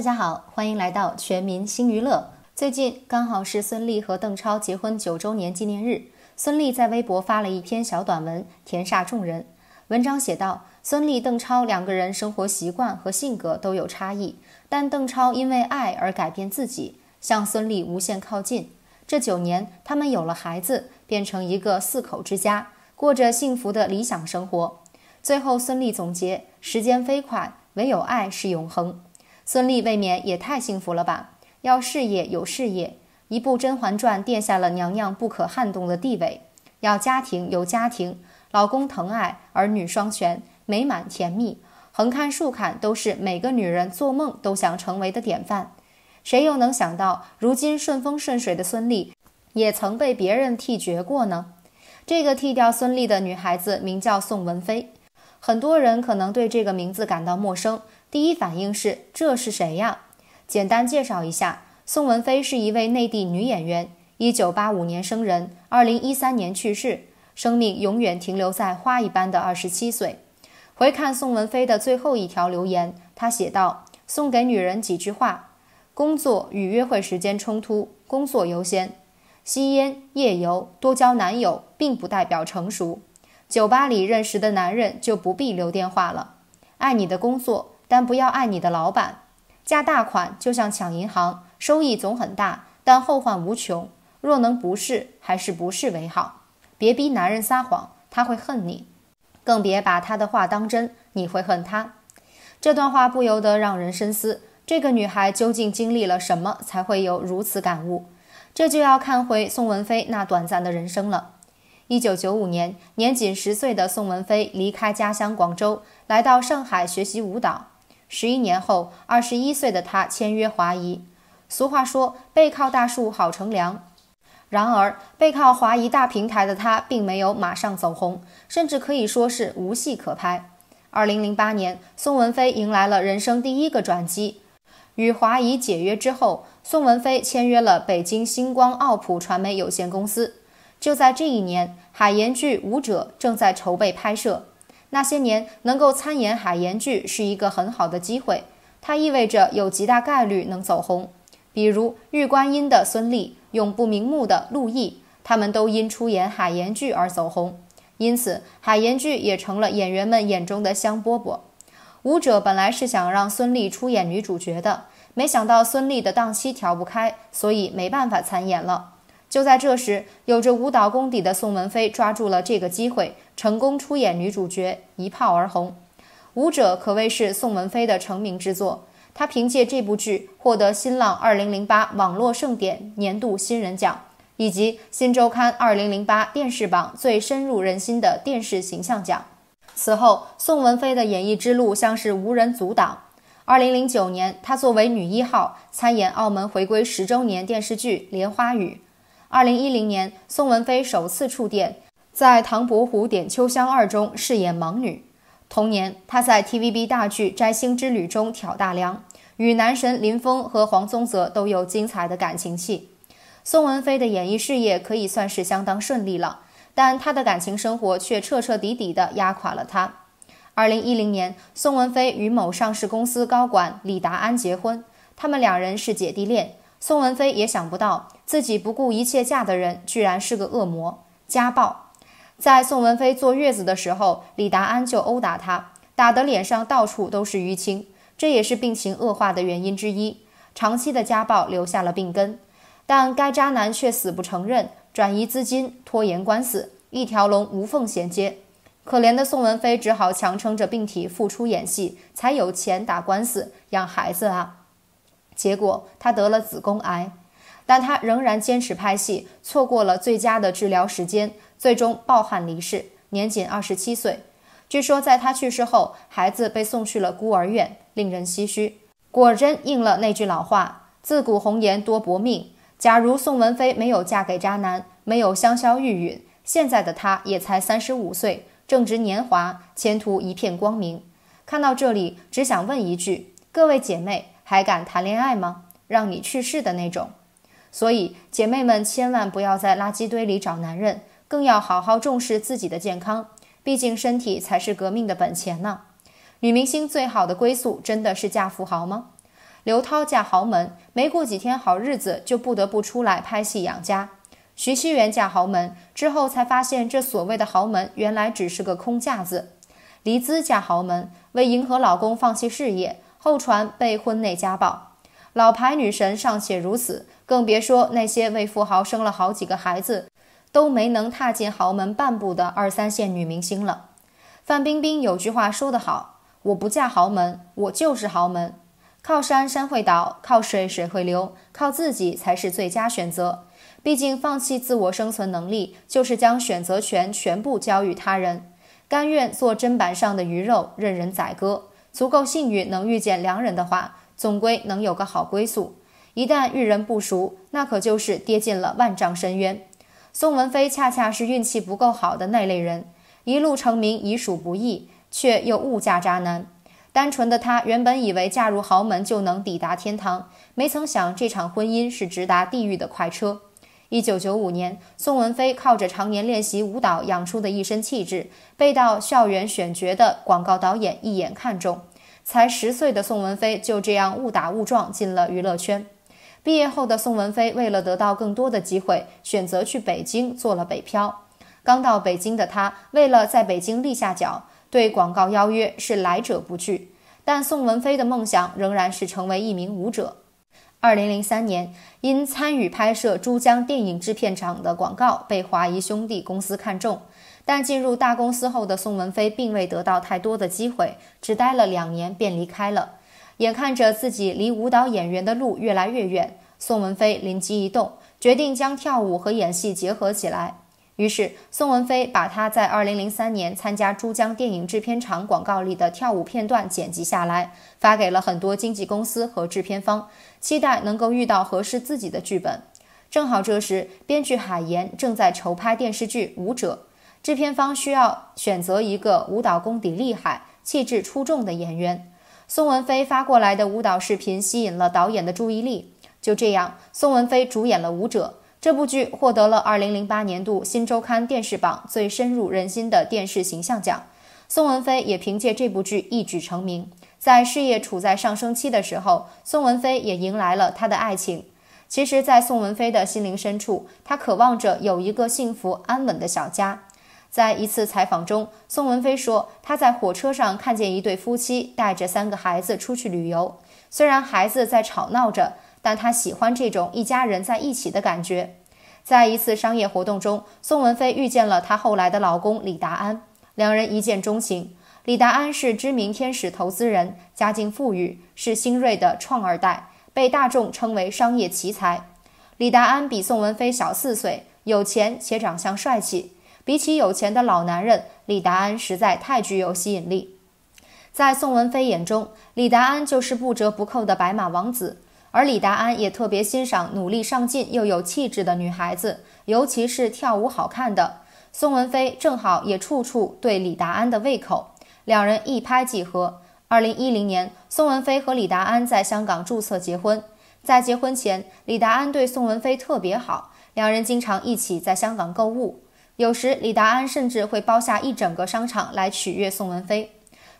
大家好，欢迎来到全民新娱乐。最近刚好是孙俪和邓超结婚九周年纪念日，孙俪在微博发了一篇小短文，甜煞众人。文章写道：孙俪、邓超两个人生活习惯和性格都有差异，但邓超因为爱而改变自己，向孙俪无限靠近。这九年，他们有了孩子，变成一个四口之家，过着幸福的理想生活。最后，孙俪总结：时间飞快，唯有爱是永恒。孙俪未免也太幸福了吧？要事业有事业，一部《甄嬛传》垫下了娘娘不可撼动的地位；要家庭有家庭，老公疼爱，儿女双全，美满甜蜜。横看竖看，都是每个女人做梦都想成为的典范。谁又能想到，如今顺风顺水的孙俪，也曾被别人替绝过呢？这个替掉孙俪的女孩子名叫宋文飞，很多人可能对这个名字感到陌生。第一反应是这是谁呀？简单介绍一下，宋文飞是一位内地女演员，一九八五年生人，二零一三年去世，生命永远停留在花一般的二十七岁。回看宋文飞的最后一条留言，他写道：“送给女人几句话：工作与约会时间冲突，工作优先；吸烟、夜游、多交男友，并不代表成熟。酒吧里认识的男人就不必留电话了。爱你的工作。”但不要爱你的老板，嫁大款就像抢银行，收益总很大，但后患无穷。若能不是，还是不是为好。别逼男人撒谎，他会恨你；更别把他的话当真，你会恨他。这段话不由得让人深思：这个女孩究竟经历了什么，才会有如此感悟？这就要看回宋文飞那短暂的人生了。一九九五年，年仅十岁的宋文飞离开家乡广州，来到上海学习舞蹈。十一年后，二十一岁的他签约华谊。俗话说“背靠大树好乘凉”，然而背靠华谊大平台的他并没有马上走红，甚至可以说是无戏可拍。二零零八年，宋文飞迎来了人生第一个转机，与华谊解约之后，宋文飞签约了北京星光奥普传媒有限公司。就在这一年，《海岩剧舞者》正在筹备拍摄。那些年能够参演海盐剧是一个很好的机会，它意味着有极大概率能走红。比如玉观音的孙俪、永不瞑目的陆毅，他们都因出演海盐剧而走红，因此海盐剧也成了演员们眼中的香饽饽。舞者本来是想让孙俪出演女主角的，没想到孙俪的档期调不开，所以没办法参演了。就在这时，有着舞蹈功底的宋文飞抓住了这个机会。成功出演女主角，一炮而红。《舞者》可谓是宋文飞的成名之作，他凭借这部剧获得新浪2008网络盛典年度新人奖，以及新周刊2008电视榜最深入人心的电视形象奖。此后，宋文飞的演艺之路像是无人阻挡。2009年，她作为女一号参演澳门回归十周年电视剧《莲花雨》。2010年，宋文飞首次触电。在唐伯虎点秋香二中饰演盲女，同年她在 TVB 大剧《摘星之旅》中挑大梁，与男神林峰和黄宗泽都有精彩的感情戏。宋文飞的演艺事业可以算是相当顺利了，但他的感情生活却彻彻底底的压垮了他。二零一零年，宋文飞与某上市公司高管李达安结婚，他们两人是姐弟恋。宋文飞也想不到自己不顾一切嫁的人居然是个恶魔，家暴。在宋文飞坐月子的时候，李达安就殴打他，打得脸上到处都是淤青，这也是病情恶化的原因之一。长期的家暴留下了病根，但该渣男却死不承认，转移资金，拖延官司，一条龙无缝衔接。可怜的宋文飞只好强撑着病体复出演戏，才有钱打官司养孩子啊！结果他得了子宫癌，但他仍然坚持拍戏，错过了最佳的治疗时间。最终暴憾离世，年仅二十七岁。据说在他去世后，孩子被送去了孤儿院，令人唏嘘。果真应了那句老话：“自古红颜多薄命。”假如宋文飞没有嫁给渣男，没有香消玉殒，现在的她也才三十五岁，正值年华，前途一片光明。看到这里，只想问一句：各位姐妹，还敢谈恋爱吗？让你去世的那种。所以，姐妹们千万不要在垃圾堆里找男人。更要好好重视自己的健康，毕竟身体才是革命的本钱呢。女明星最好的归宿真的是嫁富豪吗？刘涛嫁豪门，没过几天好日子，就不得不出来拍戏养家。徐熙媛嫁豪门之后，才发现这所谓的豪门原来只是个空架子。黎姿嫁豪门，为迎合老公放弃事业，后传被婚内家暴。老牌女神尚且如此，更别说那些为富豪生了好几个孩子。都没能踏进豪门半步的二三线女明星了。范冰冰有句话说得好：“我不嫁豪门，我就是豪门。靠山山会倒，靠水水会流，靠自己才是最佳选择。毕竟，放弃自我生存能力，就是将选择权全部交予他人，甘愿做砧板上的鱼肉，任人宰割。足够幸运能遇见良人的话，总归能有个好归宿。一旦遇人不熟，那可就是跌进了万丈深渊。”宋文飞恰恰是运气不够好的那类人，一路成名已属不易，却又误嫁渣男。单纯的他原本以为嫁入豪门就能抵达天堂，没曾想这场婚姻是直达地狱的快车。一九九五年，宋文飞靠着常年练习舞蹈养出的一身气质，被到校园选角的广告导演一眼看中。才十岁的宋文飞就这样误打误撞进了娱乐圈。毕业后的宋文飞为了得到更多的机会，选择去北京做了北漂。刚到北京的他，为了在北京立下脚，对广告邀约是来者不拒。但宋文飞的梦想仍然是成为一名舞者。二零零三年，因参与拍摄珠江电影制片厂的广告，被华谊兄弟公司看中。但进入大公司后的宋文飞并未得到太多的机会，只待了两年便离开了。眼看着自己离舞蹈演员的路越来越远，宋文飞灵机一动，决定将跳舞和演戏结合起来。于是，宋文飞把他在2003年参加珠江电影制片厂广告里的跳舞片段剪辑下来，发给了很多经纪公司和制片方，期待能够遇到合适自己的剧本。正好这时，编剧海岩正在筹拍电视剧《舞者》，制片方需要选择一个舞蹈功底厉害、气质出众的演员。宋文飞发过来的舞蹈视频吸引了导演的注意力。就这样，宋文飞主演了《舞者》这部剧，获得了二零零八年度《新周刊》电视榜最深入人心的电视形象奖。宋文飞也凭借这部剧一举成名。在事业处在上升期的时候，宋文飞也迎来了他的爱情。其实，在宋文飞的心灵深处，他渴望着有一个幸福安稳的小家。在一次采访中，宋文飞说，他在火车上看见一对夫妻带着三个孩子出去旅游。虽然孩子在吵闹着，但他喜欢这种一家人在一起的感觉。在一次商业活动中，宋文飞遇见了她后来的老公李达安，两人一见钟情。李达安是知名天使投资人，家境富裕，是新锐的创二代，被大众称为商业奇才。李达安比宋文飞小四岁，有钱且长相帅气。比起有钱的老男人，李达安实在太具有吸引力。在宋文飞眼中，李达安就是不折不扣的白马王子。而李达安也特别欣赏努力上进又有气质的女孩子，尤其是跳舞好看的。宋文飞正好也处处对李达安的胃口，两人一拍即合。二零一零年，宋文飞和李达安在香港注册结婚。在结婚前，李达安对宋文飞特别好，两人经常一起在香港购物。有时，李达安甚至会包下一整个商场来取悦宋文飞。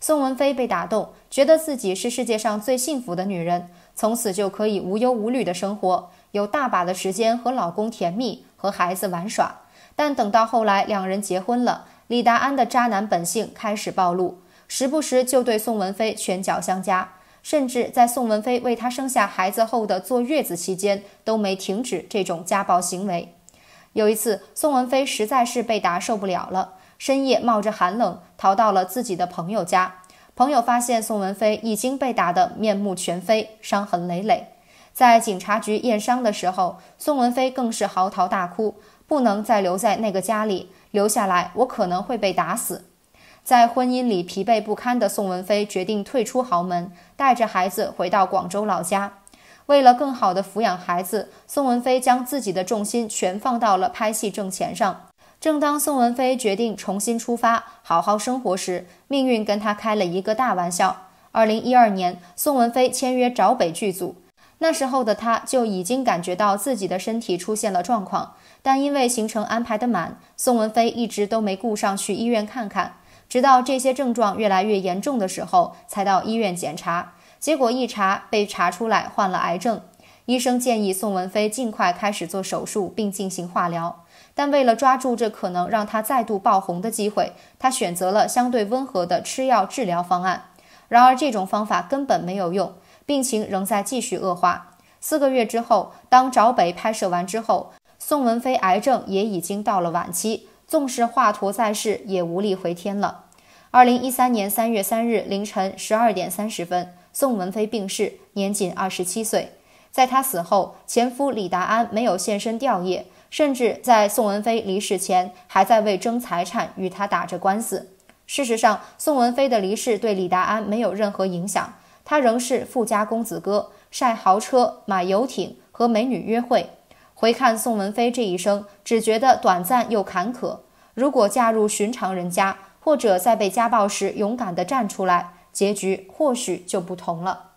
宋文飞被打动，觉得自己是世界上最幸福的女人，从此就可以无忧无虑的生活，有大把的时间和老公甜蜜、和孩子玩耍。但等到后来两人结婚了，李达安的渣男本性开始暴露，时不时就对宋文飞拳脚相加，甚至在宋文飞为他生下孩子后的坐月子期间，都没停止这种家暴行为。有一次，宋文飞实在是被打受不了了，深夜冒着寒冷逃到了自己的朋友家。朋友发现宋文飞已经被打得面目全非，伤痕累累。在警察局验伤的时候，宋文飞更是嚎啕大哭，不能再留在那个家里，留下来我可能会被打死。在婚姻里疲惫不堪的宋文飞决定退出豪门，带着孩子回到广州老家。为了更好的抚养孩子，宋文飞将自己的重心全放到了拍戏挣钱上。正当宋文飞决定重新出发，好好生活时，命运跟他开了一个大玩笑。二零一二年，宋文飞签约找北剧组，那时候的他就已经感觉到自己的身体出现了状况，但因为行程安排的满，宋文飞一直都没顾上去医院看看，直到这些症状越来越严重的时候，才到医院检查。结果一查，被查出来患了癌症。医生建议宋文飞尽快开始做手术，并进行化疗。但为了抓住这可能让他再度爆红的机会，他选择了相对温和的吃药治疗方案。然而，这种方法根本没有用，病情仍在继续恶化。四个月之后，当找北拍摄完之后，宋文飞癌症也已经到了晚期，纵使华佗在世也无力回天了。二零一三年三月三日凌晨十二点三十分。宋文飞病逝，年仅二十七岁。在他死后，前夫李达安没有现身吊唁，甚至在宋文飞离世前还在为争财产与他打着官司。事实上，宋文飞的离世对李达安没有任何影响，他仍是富家公子哥，晒豪车、买游艇、和美女约会。回看宋文飞这一生，只觉得短暂又坎坷。如果嫁入寻常人家，或者在被家暴时勇敢地站出来。结局或许就不同了。